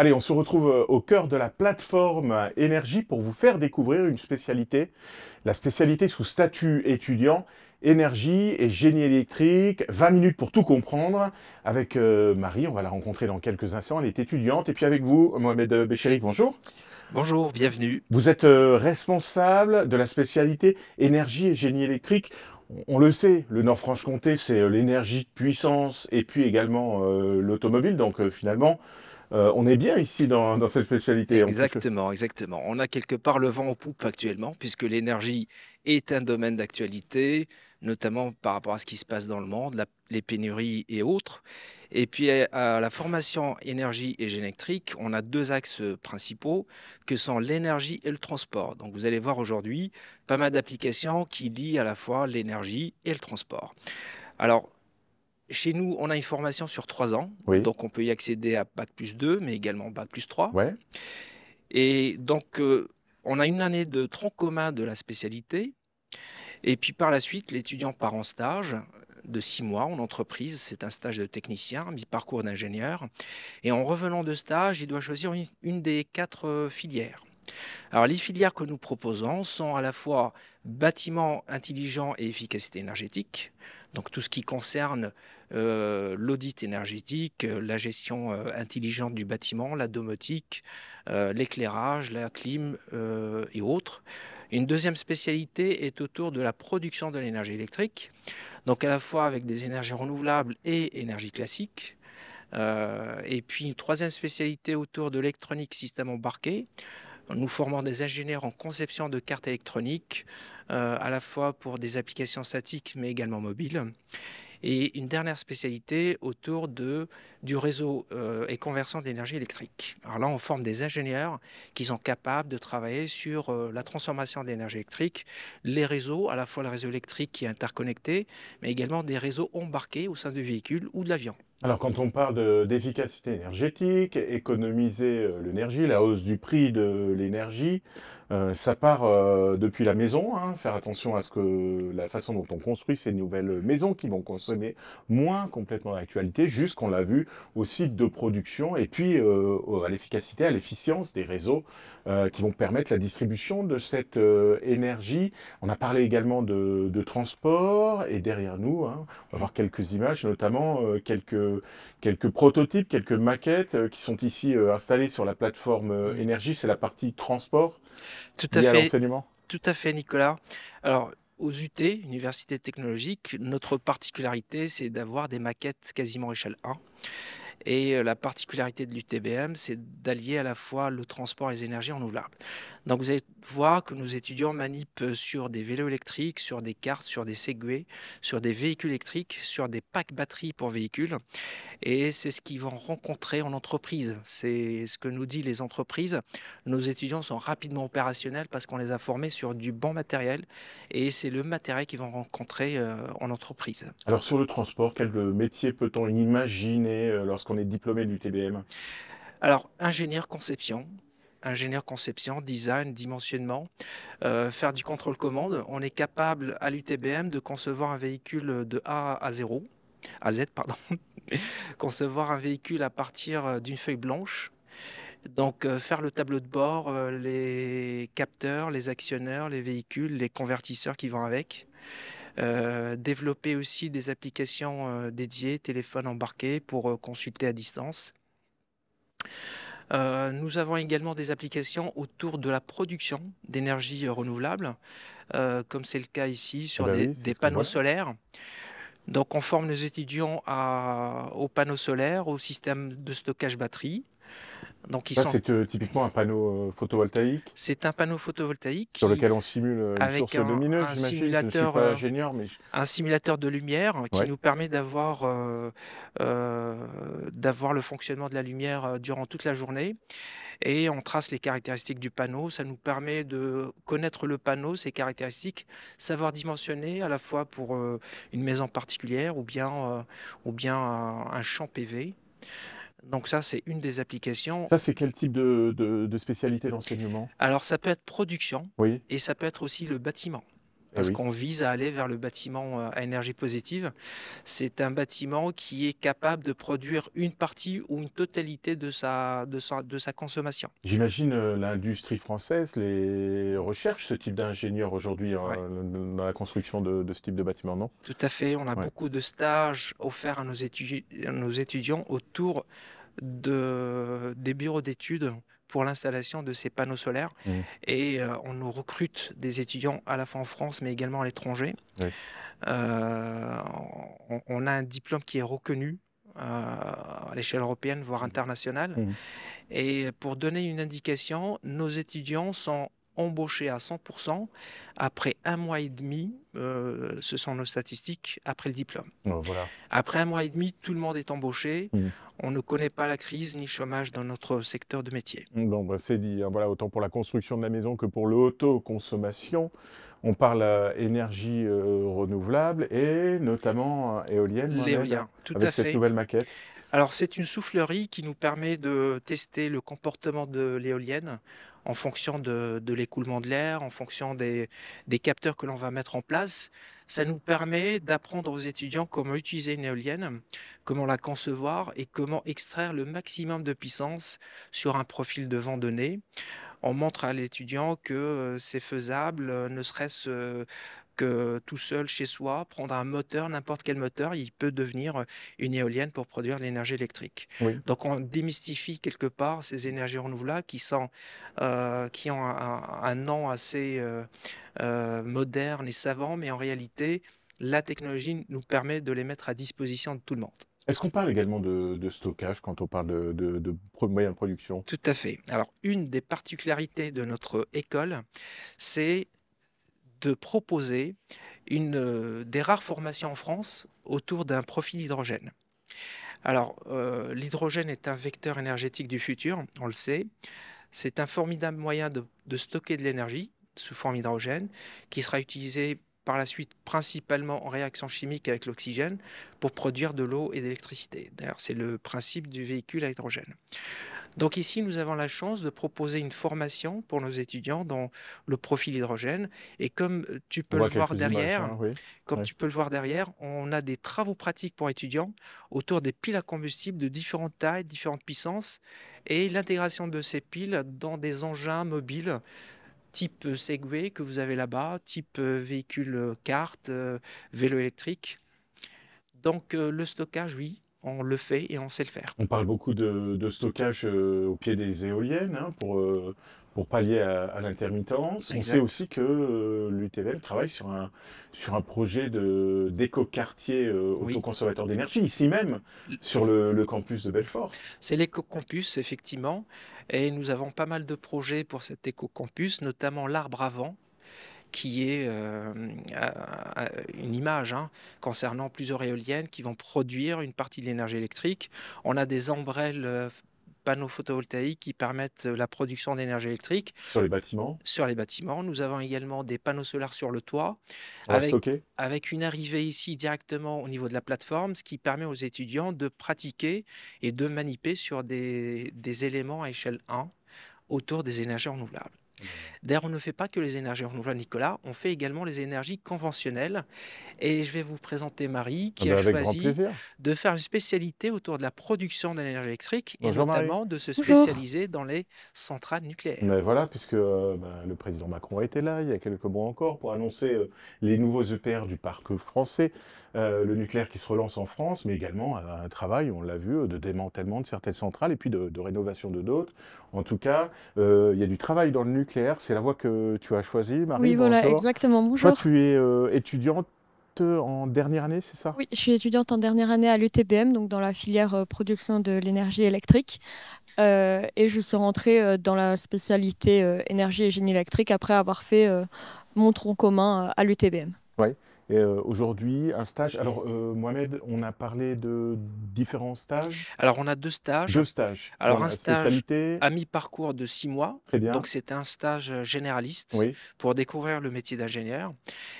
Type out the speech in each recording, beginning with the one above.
Allez, on se retrouve euh, au cœur de la plateforme euh, énergie pour vous faire découvrir une spécialité, la spécialité sous statut étudiant, énergie et génie électrique, 20 minutes pour tout comprendre. Avec euh, Marie, on va la rencontrer dans quelques instants, elle est étudiante. Et puis avec vous, Mohamed Béchéri, bonjour. Bonjour, bienvenue. Vous êtes responsable de la spécialité énergie et génie électrique on le sait, le Nord-Franche-Comté, c'est l'énergie de puissance et puis également l'automobile. Donc finalement, euh, on est bien ici dans, cette spécialité. Exactement, exactement. On a quelque part le vent aux poupe actuellement, puisque l'énergie est un domaine d'actualité, notamment par rapport à ce qui se passe dans le monde, les pénuries et autres. Et puis à la formation énergie et génie on a deux axes principaux que sont l'énergie et le transport. Donc vous allez voir aujourd'hui pas mal d'applications qui lient à la fois l'énergie et le transport. Alors chez nous, on a une formation sur trois ans. Donc, on peut y accéder à Bac plus 2, mais également Bac plus 3. Et donc, euh, on a une année de tronc commun de la spécialité. Et puis, par la suite, l'étudiant part en stage de six mois en entreprise. C'est un stage de technicien, mi-parcours d'ingénieur. Et en revenant de stage, il doit choisir une, une des quatre euh, filières. Alors, les filières que nous proposons sont à la fois bâtiment intelligent et efficacité énergétique, donc tout ce qui concerne euh, l'audit énergétique, euh, la gestion euh, intelligente du bâtiment, la domotique, l'éclairage, la clim et autres. Une deuxième spécialité est autour de la production de l'énergie électrique, donc à la fois avec des énergies renouvelables et énergie classique. et puis une troisième spécialité autour de l'électronique système embarqué, nous formons des ingénieurs en conception de cartes électroniques, euh, à la fois pour des applications statiques mais également mobiles. Et une dernière spécialité autour du réseau euh, et conversant d'énergie électrique. Alors là, on forme des ingénieurs qui sont capables de travailler sur euh, la transformation d'énergie électrique, les réseaux, à la fois le réseau électrique qui est interconnecté, mais également des réseaux embarqués au sein du véhicule ou de l'avion. Alors quand on parle d'efficacité énergétique, économiser euh, l'énergie, la hausse du prix de l'énergie, euh, ça part euh, depuis la maison, hein. faire attention à ce que la façon dont on construit ces nouvelles maisons qui vont consommer moins complètement l'actualité, jusqu'on l'a vu au site de production, et puis à l'efficacité, à l'efficience des réseaux qui vont permettre la distribution de cette énergie. On a parlé également de, transport, et derrière nous, hein, on va voir quelques images, notamment quelques euh, quelques prototypes, quelques maquettes euh, qui sont ici euh, installées sur la plateforme mm. énergie. C'est la partie transport. Tout à fait. tout à fait, Nicolas. Alors, aux UT, Université Technologique, notre particularité, c'est d'avoir des maquettes quasiment échelle 1. Et la particularité de l'UTBM, c'est d'allier à la fois le transport et les énergies renouvelables. Donc vous allez voir que nos étudiants manipent euh, sur des vélos électriques, sur des cartes, sur des Segway, sur des véhicules électriques, sur des packs batteries pour véhicules. Et c'est ce qu'ils vont rencontrer en entreprise. C'est ce que nous disent les entreprises. Nos étudiants sont rapidement opérationnels parce qu'on les a formés sur du bon matériel et c'est le matériel qu'ils vont rencontrer euh, en entreprise. Alors sur le transport, quel euh, métier peut-on imaginer lorsqu'on est diplômé du TBM alors, ingénieur conception, ingénieur conception, design, dimensionnement, euh, faire du contrôle commande. On est capable à l'UTBM de concevoir un véhicule de A à 0, à Z, pardon, concevoir un véhicule à partir euh, d'une feuille blanche. Donc euh, faire le tableau de bord, les capteurs, les actionneurs, les véhicules, les convertisseurs qui vont avec. développer aussi des applications dédiées, téléphone embarqué pour consulter à distance. Euh, nous avons également des applications autour de la production d'énergie renouvelable, euh, comme c'est le cas ici sur eh ben des, panneaux solaires. Donc on forme nos étudiants aux panneaux solaires, au système de stockage batterie, donc c'est euh, typiquement un panneau euh, photovoltaïque. C'est un panneau photovoltaïque sur lequel on simule euh, avec un, lumineuse. simulateur, un simulateur de lumière qui nous permet d'avoir le fonctionnement de la lumière durant toute la journée. Et on trace les caractéristiques du panneau. Ça nous permet de connaître le panneau, ses caractéristiques, savoir dimensionner à la fois pour une maison particulière ou bien un champ PV. Donc ça, c'est une des applications. Ça, c'est quel type de, spécialité d'enseignement Alors, ça peut être production oui. et ça peut être aussi le bâtiment. Eh Parce qu'on vise à aller vers le bâtiment euh, à énergie positive. C'est un bâtiment qui est capable de produire une partie ou une totalité de sa, de sa, consommation. J'imagine euh, l'industrie française les recherche ce type d'ingénieur aujourd'hui hein, dans la construction de, ce type de bâtiment, non Tout à fait. On a beaucoup de stages offerts à à nos étudiants autour de, des bureaux d'études pour l'installation de ces panneaux solaires. Mmh. Et euh, on nous recrute des étudiants à la fois en France, mais également à l'étranger. Euh, on, a un diplôme qui est reconnu euh, à l'échelle européenne, voire mmh. internationale. Mmh. Et pour donner une indication, nos étudiants sont embauchés à 100% après un mois et demi euh, ce sont nos statistiques après le diplôme. Oh, après un mois et demi, tout le monde est embauché. Mm. On ne connaît pas la crise ni le chômage dans notre secteur de métier. Mm, bon, bah, c'est dit. Hein. voilà, autant pour la construction de la maison que pour l'autoconsommation. On parle euh, énergie euh, renouvelable et notamment éolienne. L'éolien, tout avec à fait. Cette nouvelle maquette. Alors c'est une soufflerie qui nous permet de tester le comportement de l'éolienne en fonction de, l'écoulement de l'air, en fonction des, des capteurs que l'on va mettre en place. Ça nous permet d'apprendre aux étudiants comment utiliser une éolienne, comment la concevoir et comment extraire le maximum de puissance sur un profil de vent donné on montre à l'étudiant que euh, c'est faisable, euh, ne serait-ce euh, tout seul chez soi, prendre un moteur, n'importe quel moteur, il peut devenir une éolienne pour produire l'énergie électrique. Donc on démystifie quelque part ces énergies renouvelables qui, sont, qui ont un, nom assez moderne et savant, mais en réalité, la technologie nous permet de les mettre à disposition de tout le monde. Est-ce qu'on parle également de, stockage quand on parle de, de, de moyens de production Tout à fait. Alors, une des particularités de notre école, c'est de proposer une euh, des rares formations en France autour d'un profil hydrogène. Alors, euh, l'hydrogène est un vecteur énergétique du futur, on le sait. C'est un formidable moyen de, de stocker de l'énergie sous forme d'hydrogène qui sera utilisé par la suite principalement en réaction chimique avec l'oxygène pour produire de l'eau et de l'électricité. D'ailleurs, c'est le principe du véhicule à hydrogène. Donc ici, nous avons la chance de proposer une formation pour nos étudiants dans le profil hydrogène. Et comme euh, tu peux le voir derrière, hein, comme tu peux le voir derrière, on a des travaux pratiques pour étudiants autour des piles à combustible de différentes tailles, différentes puissances, et l'intégration de ces piles dans des engins mobiles type euh, Segway que vous avez là-bas, type euh, véhicule carte, vélo électrique. Donc le stockage, oui, on le fait et on sait le faire. On parle beaucoup de, stockage euh, au pied des éoliennes hein, pour, euh, pour pallier à, l'intermittence. On sait aussi que euh, travaille sur un, sur un projet d'éco-quartier euh, oui. d'énergie, ici même, sur le, le campus de Belfort. C'est l'éco-campus, effectivement, et nous avons pas mal de projets pour cet éco-campus, notamment l'arbre avant, qui est euh, une image hein, concernant plusieurs éoliennes qui vont produire une partie de l'énergie électrique. On a des ombrelles euh, panneaux photovoltaïques qui permettent euh, la production d'énergie électrique. Sur les bâtiments Sur les bâtiments. Nous avons également des panneaux solaires sur le toit, avec, avec, une arrivée ici directement au niveau de la plateforme, ce qui permet aux étudiants de pratiquer et de maniper sur des éléments à échelle 1 autour des énergies renouvelables. D'ailleurs, on ne fait pas que les énergies renouvelables, Nicolas, on fait également les énergies conventionnelles. Et je vais vous présenter Marie, qui ah ben, a choisi de faire une spécialité autour de la production d'énergie électrique et notamment de se spécialiser dans les centrales nucléaires. Ben voilà, puisque euh, ben, le président Macron a été là il y a quelques mois encore pour annoncer euh, les nouveaux EPR du parc français, euh, le nucléaire qui se relance en France, mais également un, travail, on l'a vu, de démantèlement de certaines centrales et puis de, rénovation de d'autres. En tout cas, il y a du travail dans le nucléaire c'est la voie que tu as choisie, Marie. Oui, voilà, exactement. Bonjour. Toi, tu es euh, étudiante euh, en dernière année, c'est ça Oui, je suis étudiante en dernière année à l'UTBM, donc dans la filière euh, production de l'énergie électrique. et je suis rentrée dans la spécialité énergie et génie électrique après avoir fait mon tronc commun à l'UTBM. Oui. Euh, aujourd'hui, un stage. Alors, euh, Mohamed, on a parlé de différents stages. Alors, on a deux stages. Deux stages. Alors, un stage à mi-parcours de six mois. Très bien. Donc, c'est un stage euh, généraliste pour découvrir le métier d'ingénieur.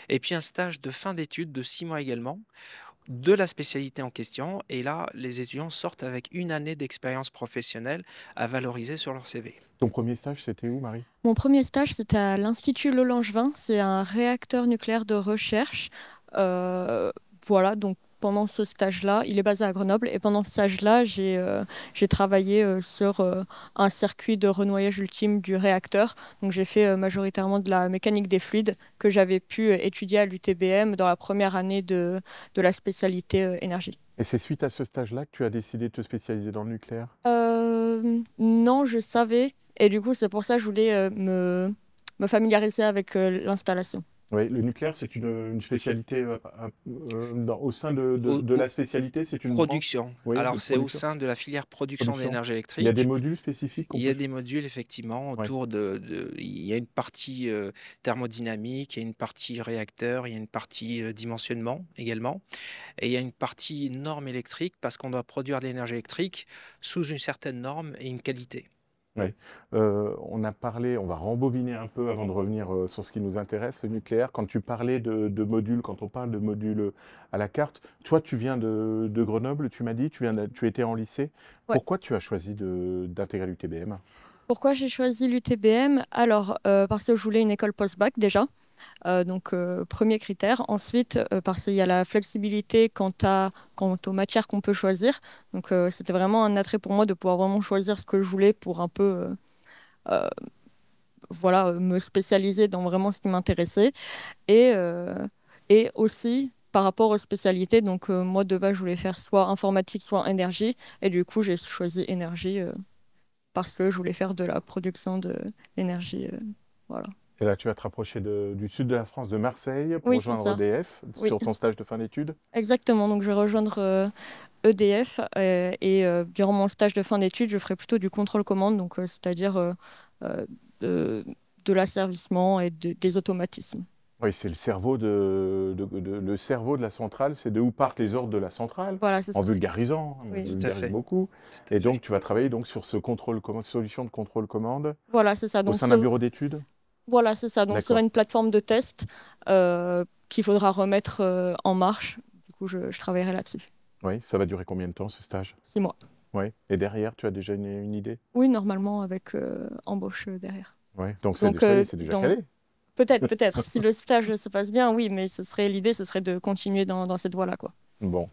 Et puis, un stage de fin d'études de six mois également de la spécialité en question. Et là, les étudiants sortent avec une année d'expérience professionnelle à valoriser sur leur CV. Ton premier stage, c'était où, Marie Mon premier stage, c'était à l'Institut Lolangevin. C'est un réacteur nucléaire de recherche. Euh, voilà, donc pendant ce stage-là. Il est basé à Grenoble et pendant ce stage-là, j'ai euh, travaillé euh, sur euh, un circuit de renoyage ultime du réacteur. Donc j'ai fait majoritairement de la mécanique des fluides que j'avais pu étudier à l'UTBM dans la première année de, de la spécialité énergie. Et c'est suite à ce stage-là que tu as décidé de te spécialiser dans le nucléaire Non, je savais. Et du coup, c'est pour ça que je voulais me, me familiariser avec l'installation le nucléaire, c'est une, spécialité euh, euh, au sein de, la spécialité, c'est une production. Alors c'est au sein de la filière production, d'énergie électrique. Il y a des modules spécifiques. Il y a des modules effectivement autour de, Il y a une partie euh, thermodynamique, il y a une partie réacteur, il y a une partie dimensionnement également, et il y a une partie norme électrique parce qu'on doit produire de l'énergie électrique sous une certaine norme et une qualité. Euh, on a parlé, on va rembobiner un peu avant de revenir euh, sur ce qui nous intéresse, le nucléaire. Quand tu parlais de, modules, quand on parle de modules euh, à la carte, toi, tu viens de, Grenoble, tu m'as dit, tu, viens étais en lycée. Pourquoi tu as choisi d'intégrer l'UTBM Pourquoi j'ai choisi l'UTBM Alors, parce que je voulais une école post-bac déjà. Euh, donc, euh, premier critère. Ensuite, euh, parce qu'il y a la flexibilité quant, à, quant aux matières qu'on peut choisir. Donc, c'était vraiment un attrait pour moi de pouvoir vraiment choisir ce que je voulais pour un peu voilà, me spécialiser dans vraiment ce qui m'intéressait. Et, et aussi par rapport aux spécialités. Donc, moi, de base, je voulais faire soit informatique, soit énergie. Et du coup, j'ai choisi énergie parce que je voulais faire de la production de l'énergie. voilà. Et là, tu vas te rapprocher du sud de la France, de Marseille, pour rejoindre EDF sur ton stage de fin d'études Exactement, donc je vais rejoindre EDF euh, e euh, et euh, durant mon stage de fin d'études, je ferai plutôt du contrôle-commande, donc c'est-à-dire de, l'asservissement et des automatismes. Oui, c'est le cerveau de, le cerveau de la centrale, c'est de où partent les ordres de la centrale. en vulgarisant, oui. on vulgarise beaucoup. Et donc tu vas travailler donc sur ce contrôle, solution de contrôle commande. Voilà, c'est ça. Donc, au sein d'un bureau d'études. Voilà, c'est ça. Donc, ce sera une plateforme de test euh, qu'il faudra remettre euh, en marche. Du coup, je, travaillerai là-dessus. Oui, ça va durer combien de temps ce stage Six mois. Oui. Et derrière, tu as déjà une, idée Oui, normalement, avec euh, embauche derrière. Oui, donc c'est déjà, calé Peut-être, peut-être. si le stage se passe bien, oui, mais ce serait l'idée, ce serait de continuer dans, dans cette voie-là. quoi. Bon,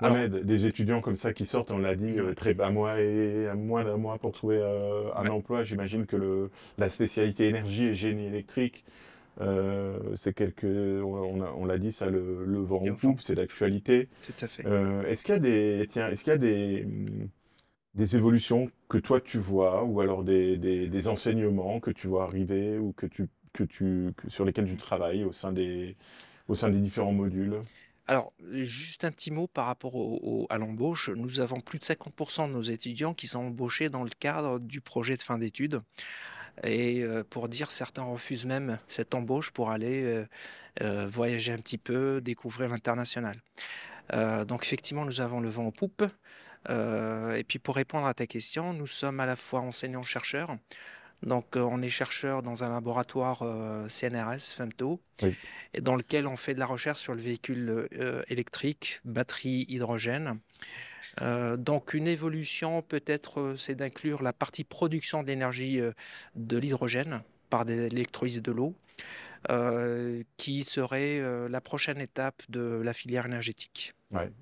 des étudiants comme ça qui sortent, on l'a dit, très, à moi et à moins d'un mois pour trouver euh, un emploi, j'imagine que la spécialité énergie et génie électrique, euh, c'est quelque, on, l'a dit, ça le, le vent en c'est l'actualité. Tout à fait. Euh, est-ce qu'il y a des, tiens, est-ce qu'il y a des, évolutions que toi tu vois, ou alors des, enseignements que tu vois arriver ou que tu, que tu, sur lesquels tu travailles au au sein des différents modules alors, juste un petit mot par rapport à l'embauche. Nous avons plus de 50% de nos étudiants qui sont embauchés dans le cadre du projet de fin d'études. Et euh, pour dire, certains refusent même cette embauche pour aller euh, euh, voyager un petit peu, découvrir l'international. donc effectivement, nous avons le vent en poupe. et puis pour répondre à ta question, nous sommes à la fois enseignants-chercheurs. Donc, euh, on est chercheur dans un laboratoire euh, CNRS, FEMTO, dans lequel on fait de la recherche sur le véhicule euh, électrique, batterie, hydrogène. donc, une évolution peut-être, c'est d'inclure la partie production d'énergie de l'hydrogène par des électrolyses de l'eau, qui serait la prochaine étape de la filière énergétique.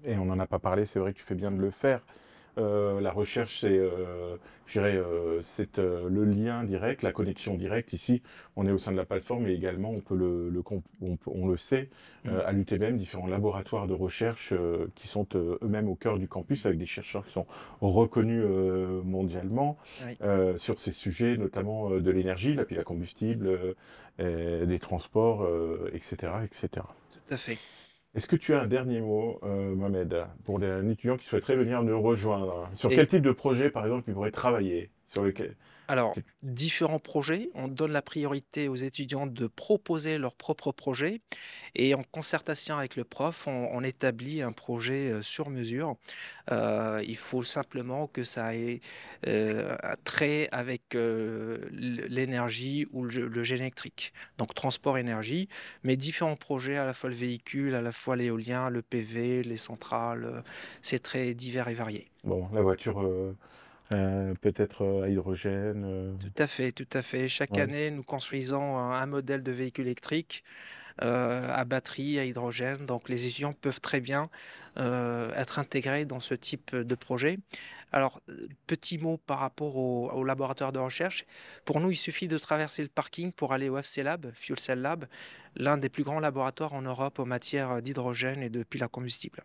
Et on n'en a pas parlé, c'est vrai que tu fais bien de le faire. Euh, la recherche, c'est euh, euh, le lien direct, la connexion directe. Ici, on est au sein de la plateforme et également, on, le, sait, mm. à l'UTBM, différents laboratoires de recherche qui sont eux-mêmes au cœur du campus, avec des chercheurs qui sont reconnus mondialement sur ces sujets, notamment de l'énergie, la pile à combustible, des transports, etc., etc. Tout à fait. Est-ce que tu as un dernier mot, euh, Mohamed, pour un étudiants qui souhaiteraient venir nous rejoindre Sur quel type de projet, par exemple, il pourraient travailler sur alors, différents projets. On donne la priorité aux étudiants de proposer leur propre projet. Et en concertation avec le prof, on, établit un projet euh, sur mesure. Euh, il faut simplement que ça ait euh, un trait avec l'énergie ou le, le électrique. Donc, transport-énergie. Mais différents projets, à la fois le véhicule, à la fois l'éolien, le PV, les centrales. C'est très divers et varié. Bon, la voiture euh, peut-être, euh, à hydrogène, euh. Tout à fait, tout à fait. Chaque année, nous construisons un modèle de véhicule électrique, à batterie, à hydrogène, donc les étudiants peuvent très bien, être intégrés dans ce type de projet. Alors, petit mot par rapport au au laboratoire de recherche. Pour nous, il suffit de traverser le parking pour aller au FC Lab, Fuel Cell Lab, l'un des plus grands laboratoires en Europe en matière, d'hydrogène et de piles à combustible.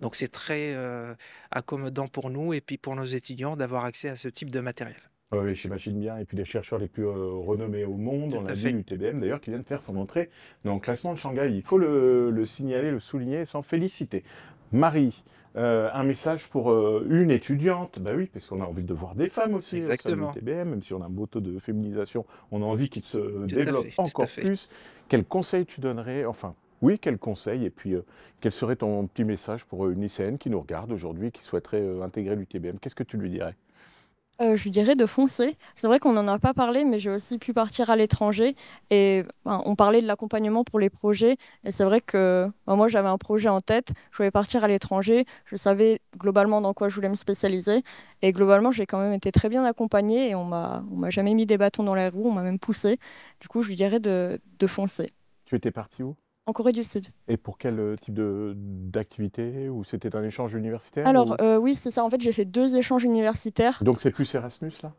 Donc c'est très euh, accommodant pour nous et puis pour nos étudiants d'avoir accès à ce type de matériel. Ah oui, j'imagine bien. Et puis les chercheurs les plus euh, renommés au monde, on l'a vu, l'UTBM d'ailleurs, qui vient de faire son entrée dans le classement de Shanghai. Il faut le, signaler, le souligner, s'en féliciter. Marie, euh, un message pour une étudiante, bah oui, parce qu'on a envie de voir des femmes aussi Exactement. l'UTBM, même si on a un beau taux de féminisation, on a envie qu'il se développe encore plus. Quel conseil tu donnerais, enfin, oui, quel conseil Et puis, euh, quel serait ton petit message pour euh, une lycéenne qui nous regarde aujourd'hui, qui souhaiterait euh, intégrer l'UTBM Qu'est-ce que tu lui dirais je lui dirais de foncer. C'est vrai qu'on n'en a pas parlé, mais j'ai aussi pu partir à l'étranger. Et on parlait de l'accompagnement pour les projets. Et c'est vrai que bah, moi, j'avais un projet en tête. Je voulais partir à l'étranger. Je savais globalement dans quoi je voulais me spécialiser. Et globalement, j'ai quand même été très bien accompagnée. Et on m'a, m'a jamais mis des bâtons dans la roue. On m'a même poussé. Du coup, je lui dirais de, de foncer. Tu étais parti où en Corée du Sud. Et pour quel euh, type d'activité Ou c'était un échange universitaire Alors, euh, oui, c'est ça. En fait, j'ai fait deux échanges universitaires. Donc, c'est plus Erasmus, là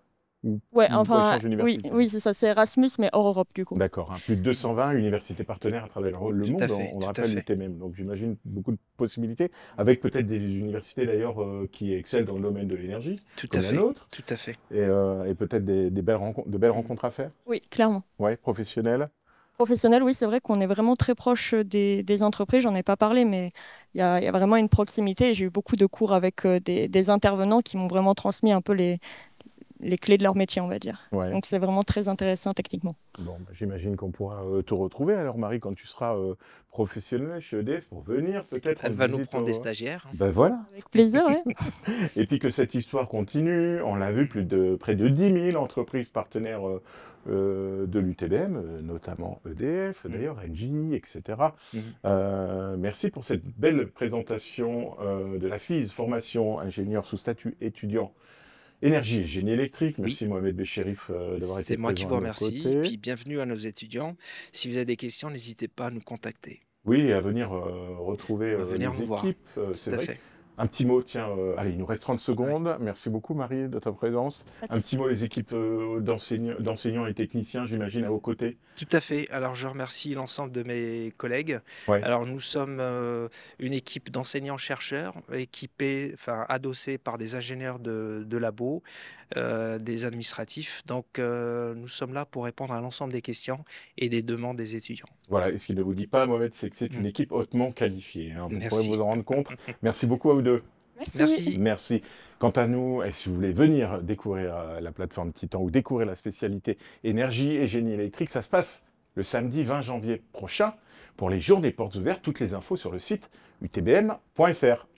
ouais, enfin, oui, oui c'est ça, c'est Erasmus, mais hors Europe du coup. D'accord, hein. plus de 220 universités partenaires à travers le monde, on le rappelle le donc j'imagine beaucoup de possibilités, avec peut-être des universités d'ailleurs euh, qui excellent dans le domaine de l'énergie, tout comme à fait, Tout à fait. Et, peut-être des, belles rencontres, de belles rencontres à faire. Oui, clairement. Oui, professionnelles. Professionnel, oui, c'est vrai qu'on est vraiment très proche des, entreprises. J'en ai pas parlé, mais il y, a vraiment une proximité. J'ai eu beaucoup de cours avec euh, des, des intervenants qui m'ont vraiment transmis un peu les, les clés de leur métier, on va dire. Donc c'est vraiment très intéressant techniquement. Bon, bah, j'imagine qu'on pourra euh, te retrouver alors Marie quand tu seras professionnel euh, professionnelle chez EDF pour venir peut-être. Elle va nous prendre des euh, stagiaires. Hein. Ben voilà. Avec plaisir, Et puis que cette histoire continue. On l'a vu, plus de près de 10 000 entreprises partenaires de l'UTDM, notamment EDF, mm. d'ailleurs Engie, etc. Mm. merci pour cette belle présentation de la FISE, formation ingénieur sous statut étudiant. Énergie génie électrique. Merci Mohamed Béchérif euh, d'avoir été C'est moi qui vous remercie. Et puis bienvenue à nos étudiants. Si vous avez des questions, n'hésitez pas à nous contacter. Oui, à venir euh, retrouver euh, venir équipes. C'est vrai. Fait. Un petit mot, tiens, euh, allez, il nous reste 30 secondes. Merci beaucoup, Marie, de ta présence. Un petit mot, les équipes euh, d'enseignants et techniciens, j'imagine, à vos côtés. Tout à fait. Alors, je remercie l'ensemble de mes collègues. Alors, nous sommes euh, une équipe d'enseignants-chercheurs, équipés, enfin, adossée par des ingénieurs de, de labo, euh, des administratifs. Donc, euh, nous sommes là pour répondre à l'ensemble des questions et des demandes des étudiants. Voilà, et ce qu'il ne vous dit pas, Mohamed, c'est que c'est une mm. équipe hautement qualifiée. Hein. Vous pourrez vous en rendre compte. Merci beaucoup à vous deux. Merci. Merci. Quant à nous, et si vous voulez venir découvrir euh, la plateforme Titan ou découvrir la spécialité énergie et génie électrique, ça se passe le samedi 20 janvier prochain pour les Journées Portes Ouvertes. Toutes les infos sur le site utbm.fr.